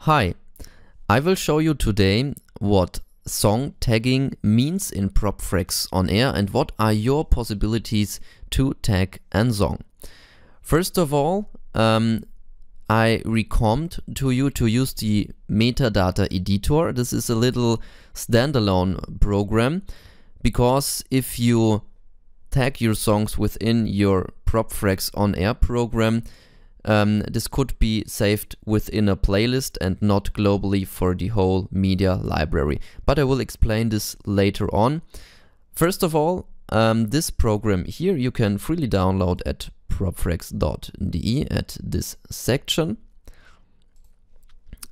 Hi, I will show you today what song tagging means in PropFrex on air and what are your possibilities to tag a song. First of all, um, I recommend to you to use the metadata editor. This is a little standalone program because if you tag your songs within your PropFrex on air program, um, this could be saved within a playlist and not globally for the whole media library. But I will explain this later on. First of all, um, this program here you can freely download at propfrex.de at this section.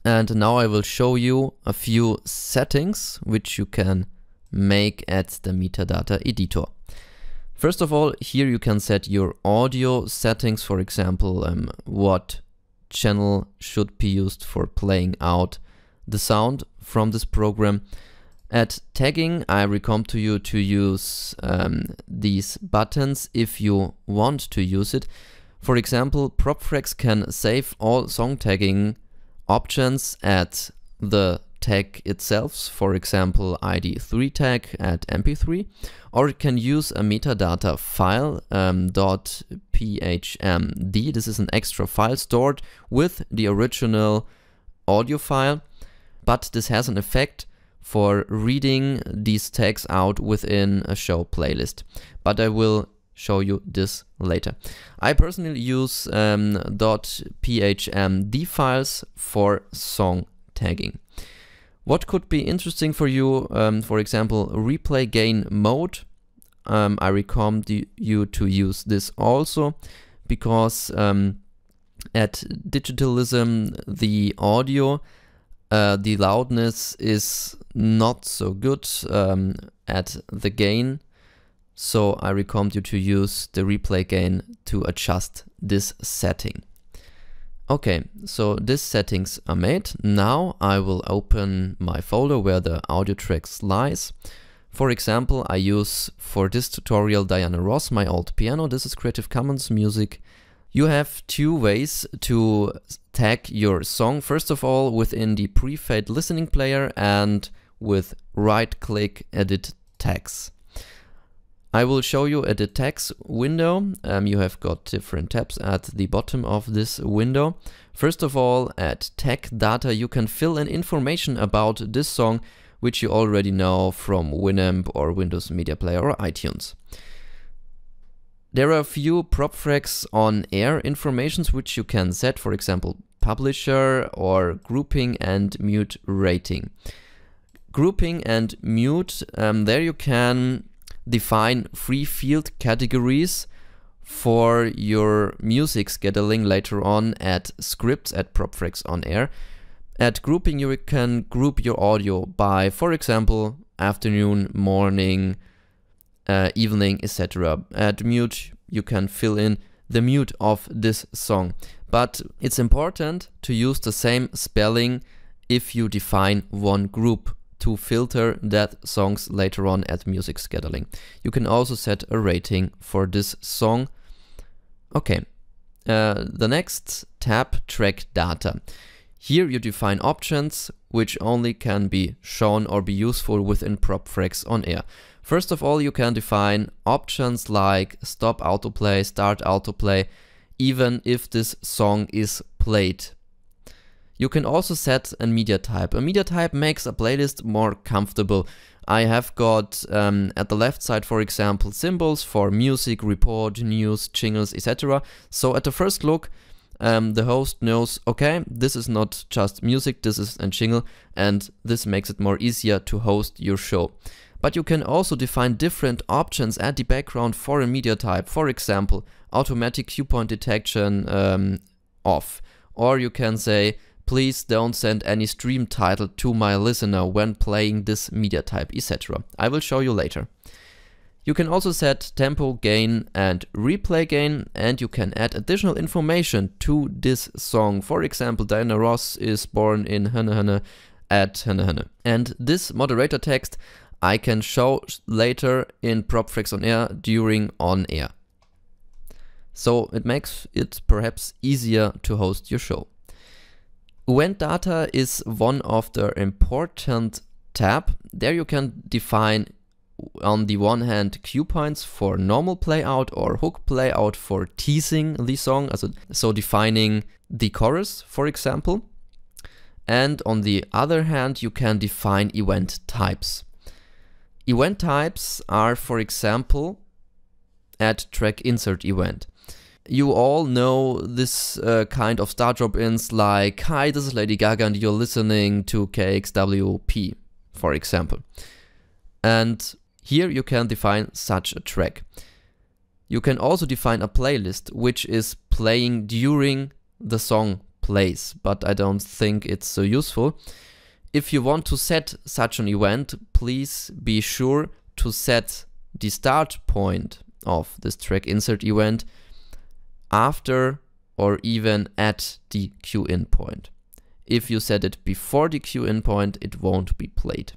And now I will show you a few settings which you can make at the metadata editor. First of all, here you can set your audio settings, for example, um, what channel should be used for playing out the sound from this program. At tagging, I recommend to you to use um, these buttons if you want to use it. For example, PropFrex can save all song tagging options at the tag itself, for example id3 tag at mp3, or it can use a metadata file um, .phmd. This is an extra file stored with the original audio file, but this has an effect for reading these tags out within a show playlist. But I will show you this later. I personally use um, .phmd files for song tagging. What could be interesting for you, um, for example, replay gain mode. Um, I recommend you to use this also because um, at Digitalism the audio, uh, the loudness is not so good um, at the gain. So I recommend you to use the replay gain to adjust this setting. Okay, so these settings are made. Now I will open my folder where the audio tracks lies. For example, I use for this tutorial Diana Ross, my old piano. This is Creative Commons music. You have two ways to tag your song. First of all, within the pre-fade listening player and with right click edit tags. I will show you a detects window. Um, you have got different tabs at the bottom of this window. First of all, at tag data, you can fill in information about this song, which you already know from Winamp or Windows Media Player or iTunes. There are a few propfrags on air informations which you can set, for example, publisher or grouping and mute rating. Grouping and mute, um, there you can define free field categories for your music scheduling later on at scripts at PropFrex on air. At grouping, you can group your audio by, for example, afternoon, morning, uh, evening, etc. At mute, you can fill in the mute of this song. But it's important to use the same spelling if you define one group to filter that songs later on at music scheduling. You can also set a rating for this song. Okay, uh, the next tab, track data. Here you define options which only can be shown or be useful within PropFrex on air. First of all, you can define options like stop autoplay, start autoplay, even if this song is played you can also set a media type. A media type makes a playlist more comfortable. I have got um, at the left side, for example, symbols for music, report, news, jingles, etc. So at the first look, um, the host knows, okay, this is not just music, this is a jingle, and this makes it more easier to host your show. But you can also define different options at the background for a media type. For example, automatic cue point detection um, off. Or you can say Please don't send any stream title to my listener when playing this media type, etc. I will show you later. You can also set tempo gain and replay gain and you can add additional information to this song. For example, Diana Ross is born in Henne Henne at Henne Henne. And this moderator text I can show later in PropFreaks on air during on air. So it makes it perhaps easier to host your show. When data is one of the important tab, there you can define on the one hand cue points for normal playout or hook playout for teasing the song, also, so defining the chorus, for example. And on the other hand, you can define event types. Event types are, for example, add track insert event you all know this uh, kind of star drop-ins like, hi, this is Lady Gaga and you're listening to KXWP, for example. And here you can define such a track. You can also define a playlist, which is playing during the song plays, but I don't think it's so useful. If you want to set such an event, please be sure to set the start point of this track insert event after or even at the queue in point. If you set it before the queue in point, it won't be played.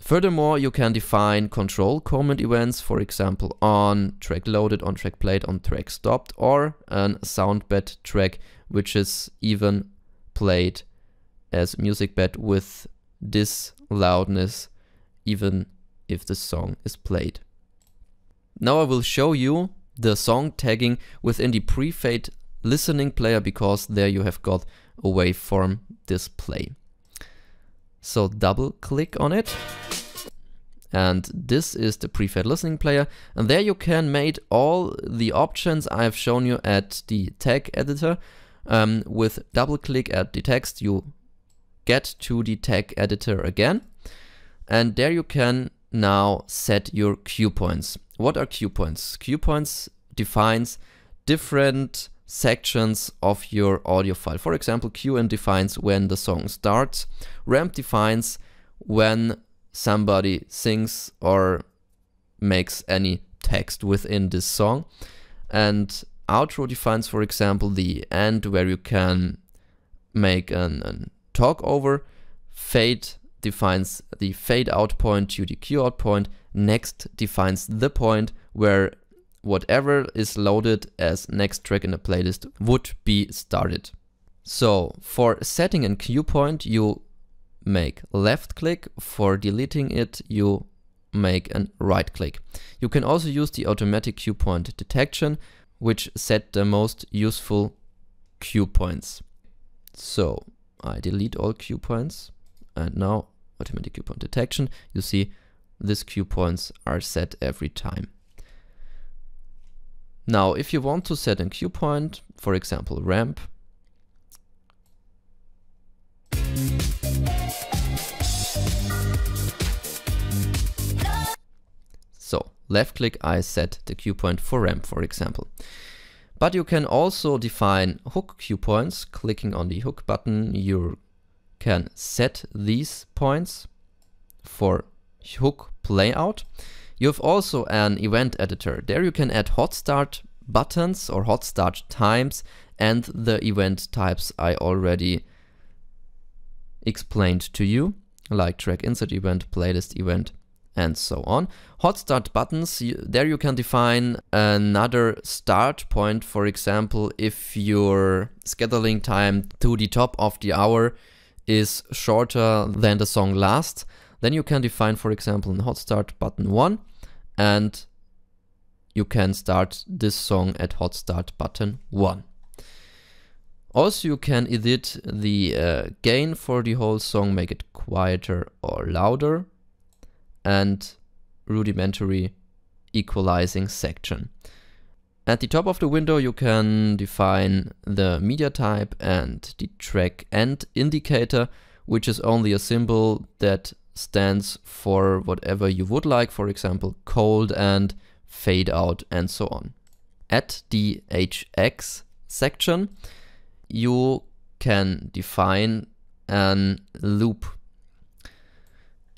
Furthermore, you can define control comment events, for example, on track loaded, on track played, on track stopped, or an soundbed track, which is even played as music bed with this loudness, even if the song is played. Now I will show you the song tagging within the pre-fade listening player because there you have got a waveform display. So double click on it. And this is the pre-fade listening player. And there you can mate all the options I've shown you at the tag editor. Um, with double click at the text, you get to the tag editor again. And there you can now set your cue points. What are cue points? Cue points defines different sections of your audio file. For example, QN defines when the song starts, ramp defines when somebody sings or makes any text within this song, and outro defines, for example, the end where you can make an, an talk over, fade defines the fade out point to the cue out point. Next defines the point where whatever is loaded as next track in the playlist would be started. So for setting a cue point, you make left click. For deleting it, you make a right click. You can also use the automatic cue point detection, which set the most useful cue points. So I delete all cue points. And uh, now automatic cue point detection, you see these cue points are set every time. Now, if you want to set a cue point, for example, ramp, So left click, I set the cue point for ramp, for example. But you can also define hook cue points. Clicking on the hook button, you're can set these points for hook playout. You have also an event editor. There you can add hot start buttons or hot start times and the event types I already explained to you, like track insert event, playlist event, and so on. Hot start buttons, you, there you can define another start point. For example, if your scheduling time to the top of the hour is shorter than the song last, then you can define, for example, in hot start button 1 and you can start this song at hot start button 1. Also, you can edit the uh, gain for the whole song, make it quieter or louder, and rudimentary equalizing section. At the top of the window you can define the media type and the track end indicator, which is only a symbol that stands for whatever you would like, for example, cold and fade out and so on. At the HX section, you can define an loop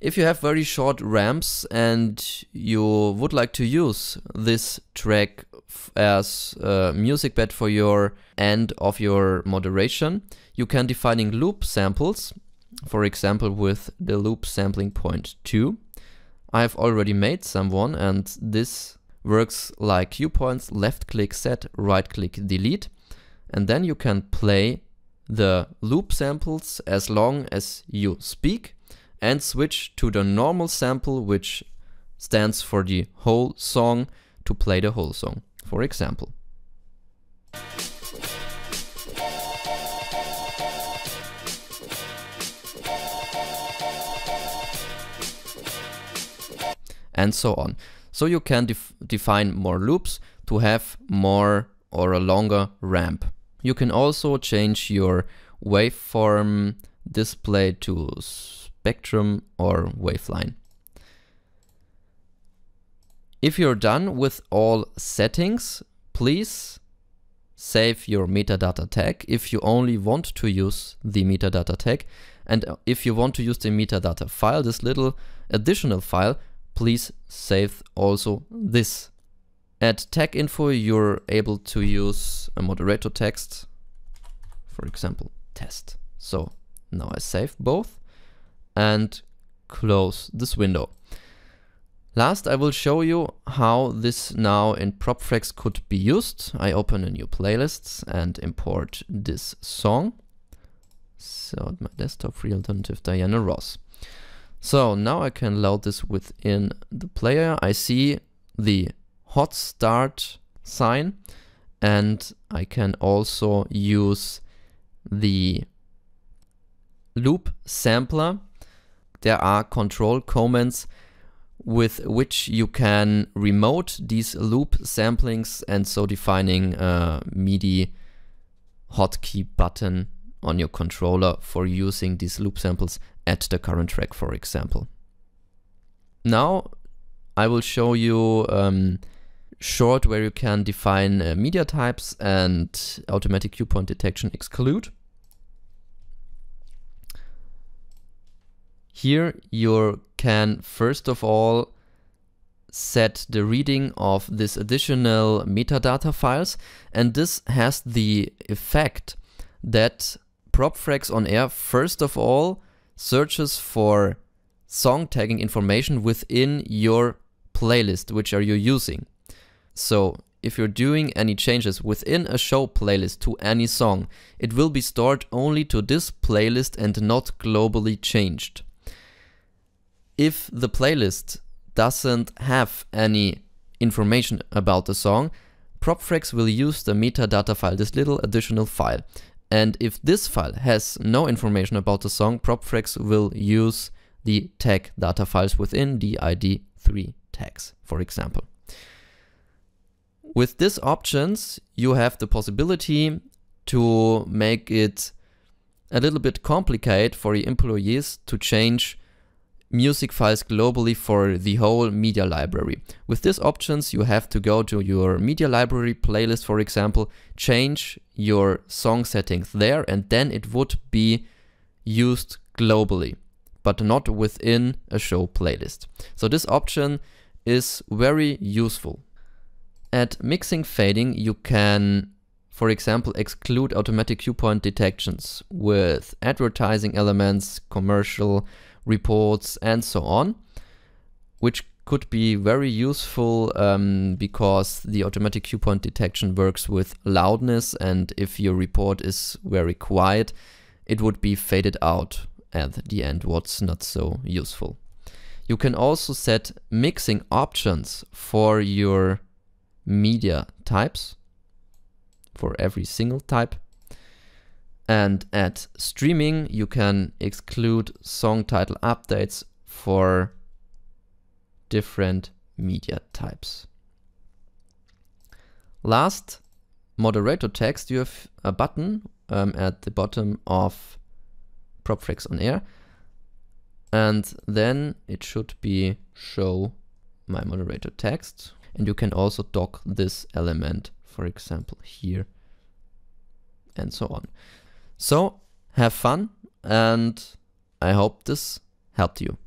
if you have very short ramps and you would like to use this track as a music bed for your end of your moderation, you can defining loop samples, for example with the loop sampling point 2. I've already made someone and this works like cue points left click set right click delete and then you can play the loop samples as long as you speak and switch to the normal sample which stands for the whole song to play the whole song, for example. And so on. So you can def define more loops to have more or a longer ramp. You can also change your waveform display to spectrum or waveline. If you're done with all settings, please save your metadata tag if you only want to use the metadata tag. And uh, if you want to use the metadata file, this little additional file, please save also this. At tag info, you're able to use a moderator text, for example, test. So now I save both and close this window. Last, I will show you how this now in PropFlex could be used. I open a new playlist and import this song. So my desktop free alternative Diana Ross. So now I can load this within the player. I see the hot start sign and I can also use the loop sampler there are control commands with which you can remote these loop samplings and so defining a MIDI hotkey button on your controller for using these loop samples at the current track, for example. Now I will show you um, short where you can define uh, media types and automatic cue point detection exclude. Here you can first of all set the reading of this additional metadata files and this has the effect that PropFrax on air first of all searches for song tagging information within your playlist which are you using. So if you're doing any changes within a show playlist to any song, it will be stored only to this playlist and not globally changed if the playlist doesn't have any information about the song, Propfrex will use the metadata file, this little additional file. And if this file has no information about the song, Propfrex will use the tag data files within the ID3 tags, for example. With these options, you have the possibility to make it a little bit complicated for the employees to change music files globally for the whole media library. With these options, you have to go to your media library playlist, for example, change your song settings there, and then it would be used globally, but not within a show playlist. So this option is very useful. At mixing fading, you can for example, exclude automatic cue point detections with advertising elements, commercial, reports, and so on, which could be very useful um, because the automatic cue point detection works with loudness and if your report is very quiet, it would be faded out at the end, what's not so useful. You can also set mixing options for your media types, for every single type. And at streaming, you can exclude song title updates for different media types. Last, moderator text, you have a button um, at the bottom of PropFrex on air. And then it should be show my moderator text. And you can also dock this element, for example, here and so on. So, have fun, and I hope this helped you.